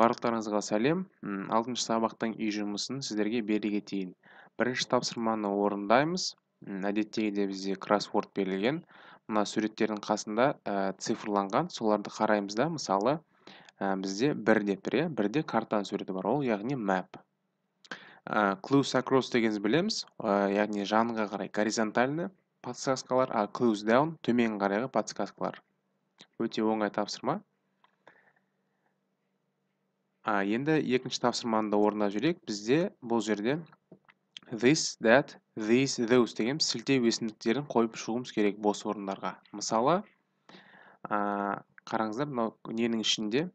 барлықтарыңызға сәлем алтыншы сабақтың үй жұмысын сіздерге бере кетейін бірінші тапсырманы орындаймыз әдеттегідей бізде кроссворд берілген мына суреттердің қасында ә, цифрланған соларды қараймыз да мысалы ә, бізде бір деп тұр иә бірде картаның суреті бар ол яғни мәп. ә, clues across дегеніміз білеміз ә, яғни жанға қарай горизонтально подсказкалар а close down төмен қарайғы подсказкалар өте оңай тапсырма а енді екінші тапсырманы да орындап жүрейік бізде бұл жерде this that these those деген сілтеу есімдіктерін қойып шығуымыз керек бос орындарға мысалы а, қараңыздар мынау ненің ішінде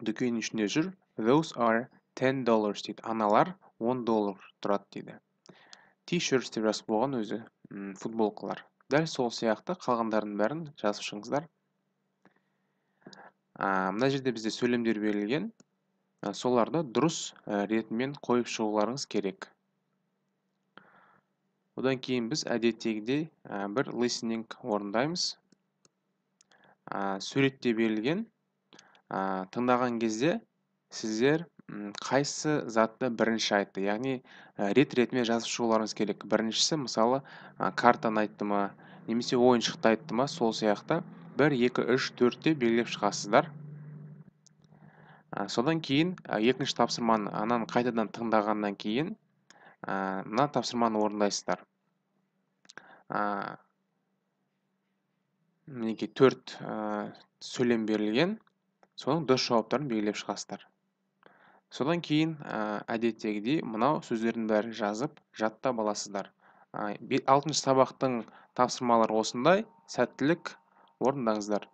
дүкеннің ішінде жүр those are ten dollars дейді аналар 10 доллар тұрады дейді t-shirts деп жазып қойған өзі футболкалар дәл сол сияқты қалғандарын бәрін жазып шығыңыздар мына жерде бізде сөйлемдер берілген соларды дұрыс ретімен қойып шығуларыңыз керек одан кейін біз әдеттегідей бір listening орындаймыз ә, суретте берілген тыңдаған кезде сіздер қайсы затты бірінші айтты яғни рет ретімен жазып шығуларыңыз керек біріншісі мысалы картаны айтты ма немесе ойыншықты айтты ма сол сияқты бір екі үш төртте белгілеп шығасыздар содан кейін екінші тапсырманы ананы қайтадан тыңдағаннан кейін мына тапсырманы орындайсыздар мінекей төрт сөйлем берілген соның дұрыс жауаптарын белгілеп шығасыздар содан кейін әдеттегідей мынау сөздердің бәрін жазып жаттап аласыздар алтыншы сабақтың тапсырмалары осындай сәттілік орындаңыздар